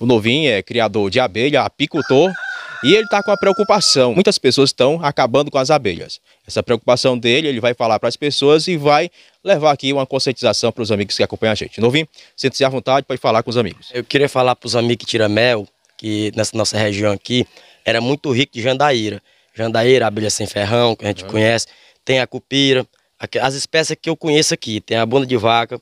O novinho é criador de abelha, apicultor, e ele está com a preocupação. Muitas pessoas estão acabando com as abelhas. Essa preocupação dele, ele vai falar para as pessoas e vai levar aqui uma conscientização para os amigos que acompanham a gente. Novinho, sente-se à vontade, ir falar com os amigos. Eu queria falar para os amigos que tiram mel, que nessa nossa região aqui era muito rico de jandaíra. Jandaíra, abelha sem ferrão, que a gente é. conhece. Tem a cupira, as espécies que eu conheço aqui. Tem a bunda de vaca,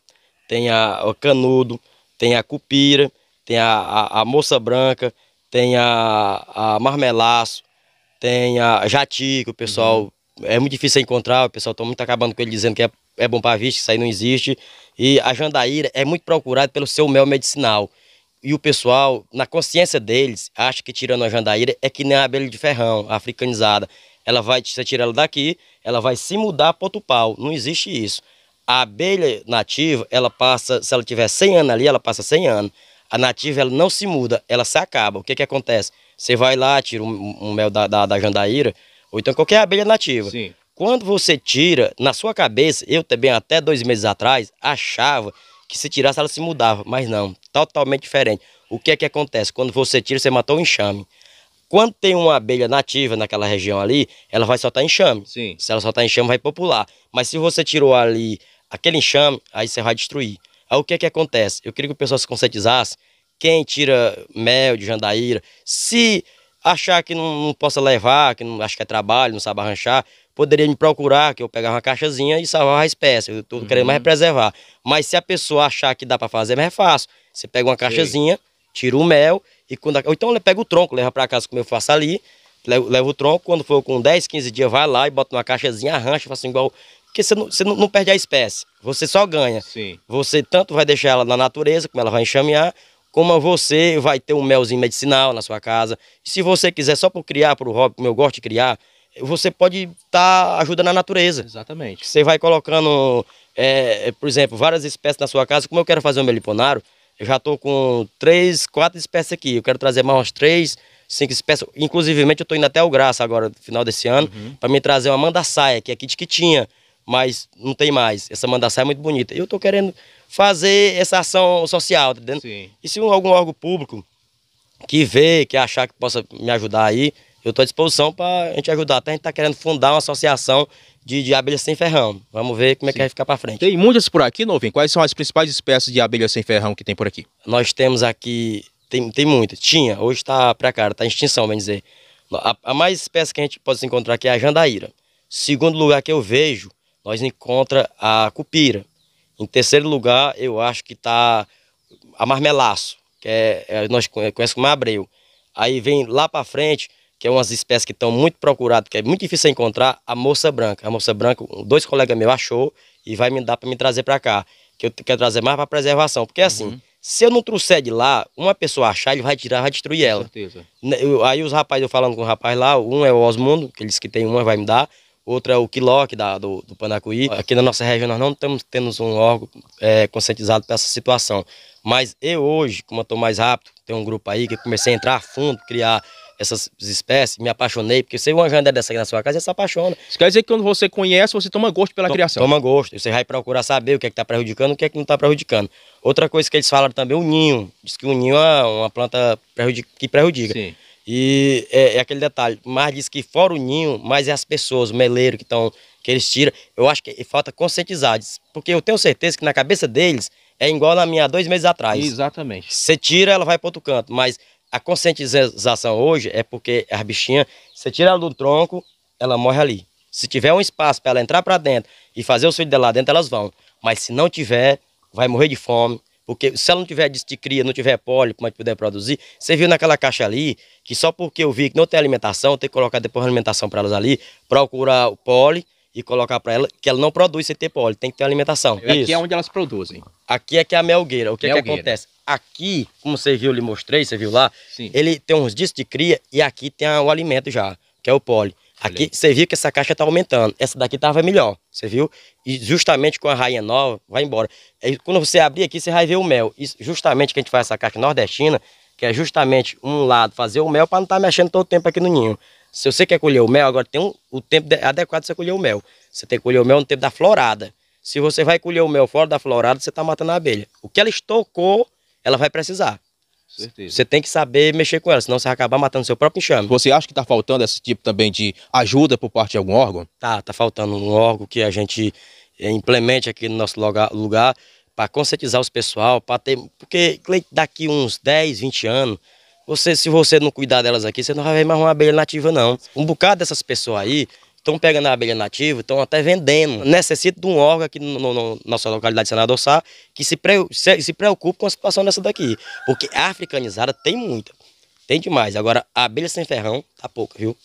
tem a, o canudo, tem a cupira tem a, a, a moça branca, tem a, a marmelaço, tem a jati, que o pessoal uhum. é muito difícil encontrar, o pessoal está muito acabando com ele dizendo que é, é bom para vista, isso aí não existe. E a jandaíra é muito procurada pelo seu mel medicinal. E o pessoal, na consciência deles, acha que tirando a jandaíra é que nem a abelha de ferrão, africanizada. Ela vai, você tirar ela daqui, ela vai se mudar para outro pau. Não existe isso. A abelha nativa, ela passa, se ela tiver 100 anos ali, ela passa 100 anos. A nativa ela não se muda, ela se acaba. O que que acontece? Você vai lá, tira um, um mel da, da, da, jandaíra, ou então qualquer abelha nativa. Sim. Quando você tira, na sua cabeça, eu também até dois meses atrás achava que se tirasse ela se mudava, mas não, totalmente diferente. O que é que acontece? Quando você tira, você matou o um enxame. Quando tem uma abelha nativa naquela região ali, ela vai soltar enxame. Sim. Se ela soltar enxame, vai popular. Mas se você tirou ali aquele enxame, aí você vai destruir. Aí o que é que acontece? Eu queria que o pessoal se conscientizasse. Quem tira mel de jandaíra, se achar que não, não possa levar, que não acha que é trabalho, não sabe arranjar, poderia me procurar, que eu pegar uma caixazinha e salvar a espécie. Eu estou uhum. querendo mais uhum. preservar. Mas se a pessoa achar que dá para fazer, é mais é fácil. Você pega uma caixazinha, tira o mel e quando. Ou então pega o tronco, leva para casa como eu faço ali. Leva o tronco, quando for com 10, 15 dias, vai lá e bota numa caixazinha, arrancha, faz assim, igual porque você não, você não perde a espécie, você só ganha. Sim. Você tanto vai deixar ela na natureza, como ela vai enxamear, como você vai ter um melzinho medicinal na sua casa. E se você quiser só por criar, para o hobby, como eu gosto de criar, você pode estar tá ajudando a natureza. Exatamente. Você vai colocando, é, é, por exemplo, várias espécies na sua casa. Como eu quero fazer o meliponário, eu já estou com três, quatro espécies aqui. Eu quero trazer mais umas três, cinco espécies. Inclusive, eu estou indo até o Graça agora, no final desse ano, uhum. para me trazer uma mandaçaia, que é kit que tinha mas não tem mais. Essa mandaçá é muito bonita. Eu estou querendo fazer essa ação social, tá entendendo? Sim. E se algum órgão público que vê, que achar que possa me ajudar aí, eu estou à disposição para a gente ajudar. Até a gente está querendo fundar uma associação de, de abelhas sem ferrão. Vamos ver como Sim. é que vai ficar para frente. Tem muitas por aqui, Novinho? Quais são as principais espécies de abelhas sem ferrão que tem por aqui? Nós temos aqui, tem, tem muitas. Tinha, hoje está precário, está em extinção, vamos dizer. A, a mais espécie que a gente pode encontrar aqui é a jandaíra. Segundo lugar que eu vejo nós encontra a cupira. Em terceiro lugar, eu acho que está a marmelaço, que é, é, nós conhecemos como abreu. Aí vem lá para frente, que é umas espécies que estão muito procuradas, que é muito difícil encontrar, a moça branca. A moça branca, dois colegas meus achou e vai me dar para me trazer para cá, que eu quero trazer mais para preservação, porque assim, uhum. se eu não trouxer de lá, uma pessoa achar, ele vai tirar, vai destruir ela. Com certeza. Né, aí os rapazes, eu falando com o rapazes rapaz lá, um é o Osmundo, que ele disse que tem uma, vai me dar, Outra é o Quiloc, da, do, do Panacuí. Aqui na nossa região nós não temos, tendo um órgão é, conscientizado para essa situação. Mas eu hoje, como eu estou mais rápido, tem um grupo aí que comecei a entrar a fundo, criar essas espécies, me apaixonei, porque você uma jandaia dessa aqui na sua casa, você se apaixona. Isso quer dizer que quando você conhece, você toma gosto pela criação. Toma gosto. Você vai procurar saber o que é que está prejudicando o que é que não está prejudicando. Outra coisa que eles falaram também, o ninho. Diz que o ninho é uma planta que prejudica. Sim. E é, é, aquele detalhe, mas diz que fora o ninho, mais é as pessoas, o meleiro que estão, que eles tiram. Eu acho que falta conscientizar, porque eu tenho certeza que na cabeça deles é igual na minha há dois meses atrás. Exatamente. Você tira, ela vai para outro canto, mas a conscientização hoje é porque a bichinha, você tira ela do tronco, ela morre ali. Se tiver um espaço para ela entrar para dentro e fazer o filho dela lá dentro, elas vão. Mas se não tiver, vai morrer de fome, porque se ela não tiver disticria, não tiver pólipo, mas puder produzir, você viu naquela caixa ali, que só porque eu vi que não tem alimentação, tem que colocar depois a alimentação para elas ali, procurar o pólipo, e colocar para ela que ela não produz ter pólipo, tem que ter alimentação. É, aqui é onde elas produzem. Aqui é que é a melgueira. O que, é melgueira. que acontece? Aqui, como você viu, lhe mostrei, você viu lá, Sim. ele tem uns discos de cria e aqui tem o alimento já, que é o pólipo. Aqui você viu que essa caixa está aumentando. Essa daqui estava melhor, você viu? E justamente com a rainha nova, vai embora. quando você abrir aqui, você vai ver o mel. E justamente que a gente faz essa caixa nordestina, que é justamente um lado fazer o mel para não estar tá mexendo todo o tempo aqui no ninho. Se você quer colher o mel, agora tem um, o tempo adequado para você colher o mel. Você tem que colher o mel no tempo da florada. Se você vai colher o mel fora da florada, você está matando a abelha. O que ela estocou, ela vai precisar. Certeza. Você tem que saber mexer com ela, senão você vai acabar matando seu próprio enxame. Você acha que está faltando esse tipo também de ajuda por parte de algum órgão? Tá, tá faltando um órgão que a gente eh, implemente aqui no nosso lugar, lugar para conscientizar os pessoal, para ter. Porque daqui uns 10, 20 anos, você, se você não cuidar delas aqui, você não vai ver mais uma abelha nativa, não. Um bocado dessas pessoas aí estão pegando a abelha nativa, estão até vendendo. Necessita de um órgão aqui na no, no, nossa localidade de Senador Sá que se, pre, se, se preocupe com a situação dessa daqui. Porque a africanizada tem muita, tem demais. Agora, a abelha sem ferrão tá pouca, viu?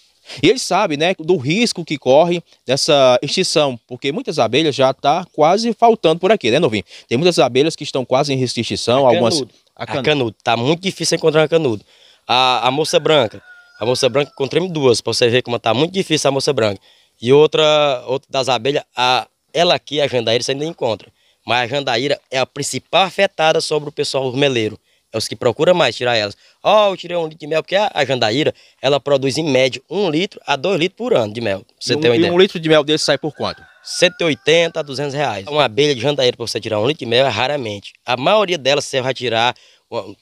E eles sabem né, do risco que corre dessa extinção, porque muitas abelhas já estão tá quase faltando por aqui, né, Novinho? Tem muitas abelhas que estão quase em risco de extinção. A algumas... canudo. A, can... a canudo. Tá muito difícil encontrar a canudo. A, a moça branca, a moça branca encontramos duas, para você ver como está muito difícil a moça branca. E outra, outra das abelhas, a, ela aqui, a jandaíra, você ainda encontra. Mas a jandaíra é a principal afetada sobre o pessoal rumeleiro. É os que procuram mais tirar elas. Ó, oh, eu tirei um litro de mel, porque a, a jandaíra, ela produz em média um litro a dois litros por ano de mel. Você e tem uma ideia. um litro de mel desse sai por quanto? 180 a 200 reais. Uma abelha de jandaíra para você tirar um litro de mel é raramente. A maioria delas você vai tirar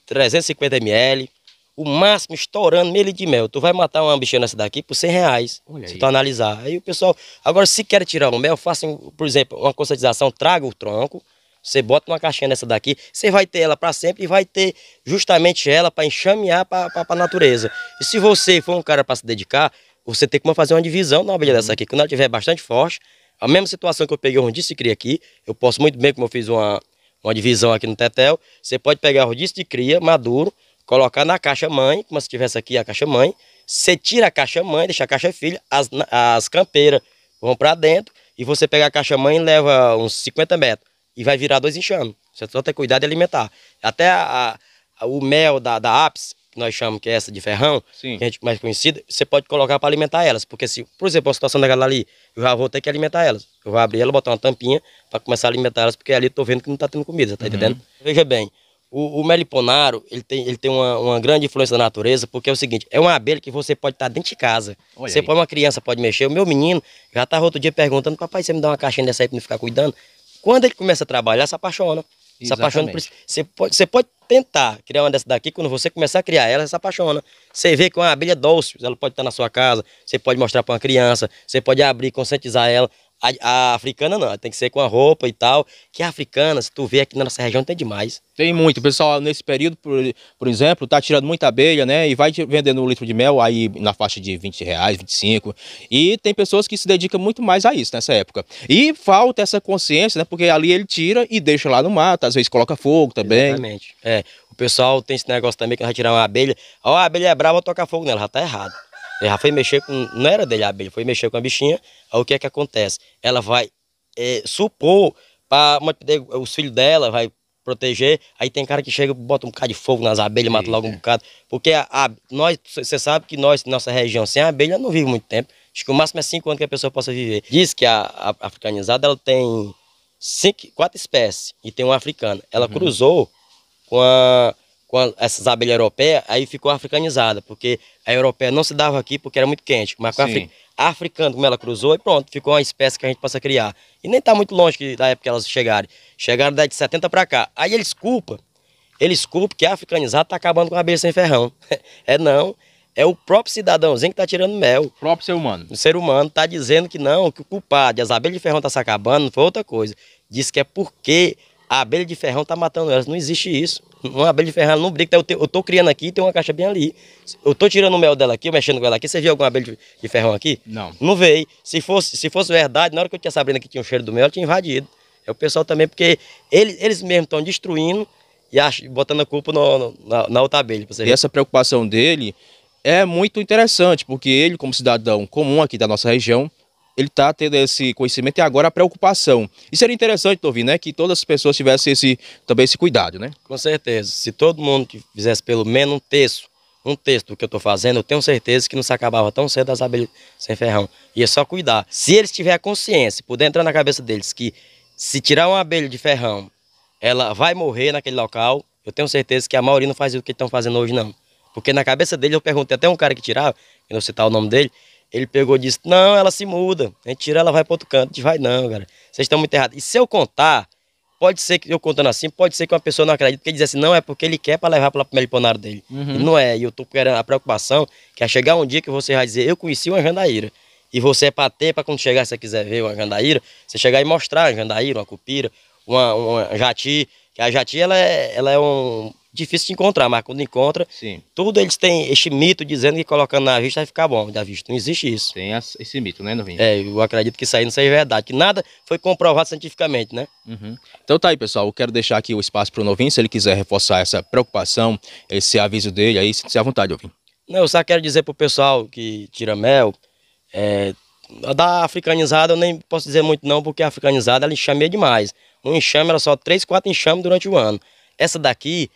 350 ml, o máximo estourando milho de mel. Tu vai matar uma bichinha nessa daqui por 100 reais, Olha se tu analisar. Aí o pessoal, agora se quer tirar o mel, faça, por exemplo, uma conscientização, traga o tronco, você bota numa caixinha nessa daqui, você vai ter ela para sempre e vai ter justamente ela para enxamear para a natureza. E se você for um cara para se dedicar, você tem como fazer uma divisão na abelha uhum. dessa aqui. Quando ela tiver bastante forte, a mesma situação que eu peguei onde se cria aqui, eu posso muito bem, como eu fiz uma, uma divisão aqui no Tetel, você pode pegar o rodízio de cria, maduro, colocar na caixa mãe, como se tivesse aqui a caixa mãe. Você tira a caixa mãe, deixa a caixa filha, as, as campeiras vão para dentro e você pega a caixa mãe e leva uns 50 metros e vai virar dois enxames. Você só tem cuidado de alimentar. Até a, a, o mel da, da ápice, que nós chamamos que é essa de ferrão, Sim. que é a gente mais conhecida, você pode colocar para alimentar elas. Porque se, por exemplo, a situação daquela ali, eu já vou ter que alimentar elas. Eu vou abrir ela, botar uma tampinha para começar a alimentar elas, porque ali eu tô vendo que não está tendo comida, tá uhum. entendendo? Veja bem, o, o meliponaro, ele tem, ele tem uma, uma, grande influência da natureza, porque é o seguinte, é uma abelha que você pode estar dentro de casa. Olha você aí. uma criança, pode mexer. O meu menino já estava outro dia perguntando, papai, você me dá uma caixinha dessa aí para me ficar cuidando? Quando ele começa a trabalhar, se apaixona. Exatamente. Se apaixona por você pode, você pode tentar criar uma dessa daqui, quando você começar a criar ela, se apaixona. Você vê que é uma abelha dócil, ela pode estar na sua casa, você pode mostrar para uma criança, você pode abrir, conscientizar ela. A, a, africana não, tem que ser com a roupa e tal. Que a africana, se tu vê aqui na nossa região, tem demais. Tem muito. pessoal nesse período, por, por exemplo, tá tirando muita abelha, né? E vai vendendo um litro de mel aí na faixa de 20 reais, 25. E tem pessoas que se dedicam muito mais a isso nessa época. E falta essa consciência, né? Porque ali ele tira e deixa lá no mato, às vezes coloca fogo também. Exatamente. É. O pessoal tem esse negócio também que vai tirar uma abelha. Ó, a abelha é brava, toca fogo nela, já tá errado. Ela foi mexer com. Não era dele a abelha, foi mexer com a bichinha. Aí o que é que acontece? Ela vai é, supor para os filhos dela, vai proteger. Aí tem cara que chega, bota um bocado de fogo nas abelhas, mata logo um bocado. Porque a, a nós, você sabe que nós, nossa região, sem abelha, não vive muito tempo. Acho que o máximo é cinco anos que a pessoa possa viver. Diz que a, a africanizada ela tem cinco, quatro espécies e tem uma africana. Ela uhum. cruzou com a com essas abelhas europeias, aí ficou africanizada, porque a europeia não se dava aqui porque era muito quente, mas com a, Afri... africana, como ela cruzou, e pronto, ficou uma espécie que a gente possa criar. E nem está muito longe da época que elas chegarem. Chegaram da de 70 para cá. Aí eles culpam, eles culpam que a africanizada está acabando com a abelha sem ferrão. é não, é o próprio cidadãozinho que está tirando mel. O próprio ser humano. O ser humano está dizendo que não, que o culpado de as abelhas de ferrão está se acabando, não foi outra coisa. Diz que é porque a abelha de ferrão está matando elas. Não existe isso. Uma abelha de ferrão não brinca. Eu, te, eu tô criando aqui tem uma caixa bem ali. Eu tô tirando o mel dela aqui, eu mexendo com ela aqui. Você viu alguma abelha de, ferrão aqui? Não. Não veio. Se fosse, se fosse verdade, na hora que eu tinha sabendo que tinha o um cheiro do mel, ela tinha invadido. É o pessoal também, porque eles, eles mesmos estão destruindo e ach, botando a culpa no, no, na, na outra abelha. Você e essa preocupação dele é muito interessante, porque ele, como cidadão comum aqui da nossa região, ele está tendo esse conhecimento e agora a preocupação. Isso seria interessante, Tovi, né, que todas as pessoas tivessem esse, também esse cuidado, né? Com certeza. Se todo mundo fizesse pelo menos um terço, um texto do que eu estou fazendo, eu tenho certeza que não se acabava tão cedo as abelhas sem ferrão. E é só cuidar. Se eles tiverem consciência, puder entrar na cabeça deles que se tirar uma abelha de ferrão, ela vai morrer naquele local, eu tenho certeza que a maioria não faz o que estão fazendo hoje, não. Porque na cabeça dele, eu perguntei até um cara que tirava, eu não citar o nome dele, ele pegou e disse: Não, ela se muda. A gente tira, ela vai para outro canto. vai, não, cara. Vocês estão muito errados. E se eu contar, pode ser que eu contando assim, pode ser que uma pessoa não acredite, porque diz assim, não, é porque ele quer para levar para o meliponário dele. Uhum. não é. E eu tô querendo a preocupação que é chegar um dia que você vai dizer, eu conheci uma jandaíra. E você é para ter, para quando chegar, se você quiser ver uma jandaíra, você chegar e mostrar uma jandaíra, uma cupira, uma, uma jati. Que a jati, ela é, ela é um difícil de encontrar, mas quando encontra, Sim. tudo eles têm este mito dizendo que colocando na vista vai ficar bom da vista. Não existe isso. Tem esse mito, né, Novinho? É, eu acredito que isso aí não seja verdade, que nada foi comprovado cientificamente, né? Uhum. Então tá aí, pessoal. Eu quero deixar aqui o espaço para o Novinho, se ele quiser reforçar essa preocupação, esse aviso dele aí, se à vontade, Novinho. Não, eu só quero dizer pro pessoal que tira mel, é, da africanizada eu nem posso dizer muito não, porque a africanizada ela enxameia demais. Um enxame era só 3, 4 enxames durante o ano. Essa daqui,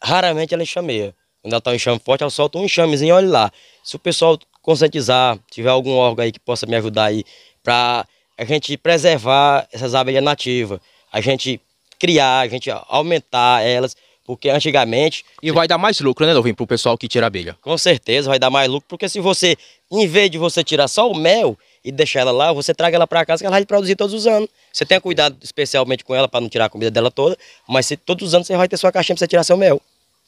raramente ela enxameia. Quando ela está um enxame forte, ela solta um enxamezinho, olha lá. Se o pessoal conscientizar, tiver algum órgão aí que possa me ajudar aí, para a gente preservar essas abelhas nativas, a gente criar, a gente aumentar elas, porque antigamente... E vai dar mais lucro, né, Novinho, pro pessoal que tira abelha? Com certeza, vai dar mais lucro, porque se você, em vez de você tirar só o mel, e deixar ela lá, você traga ela para casa que ela vai produzir todos os anos. Você tenha cuidado especialmente com ela para não tirar a comida dela toda, mas se, todos os anos você vai ter sua caixinha para você tirar seu mel.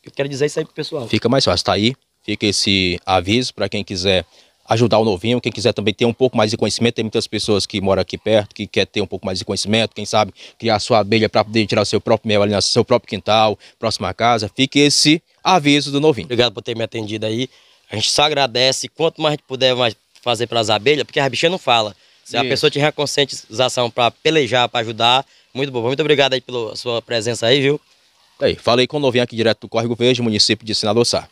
Eu quero dizer isso aí pro pessoal. Fica mais fácil, tá aí. Fica esse aviso para quem quiser ajudar o novinho, quem quiser também ter um pouco mais de conhecimento, tem muitas pessoas que moram aqui perto, que quer ter um pouco mais de conhecimento, quem sabe criar sua abelha para poder tirar o seu próprio mel ali no seu próprio quintal, próxima casa. Fica esse aviso do novinho. Obrigado por ter me atendido aí. A gente só agradece. Quanto mais a gente puder, mais fazer pelas abelhas, porque a bicha não fala. Se a pessoa tiver conscientização para pelejar, para ajudar, muito bom. Muito obrigado aí pela sua presença aí, viu? Aí, falei com o novinho aqui direto do Córrego Verde, município de Sinaloa.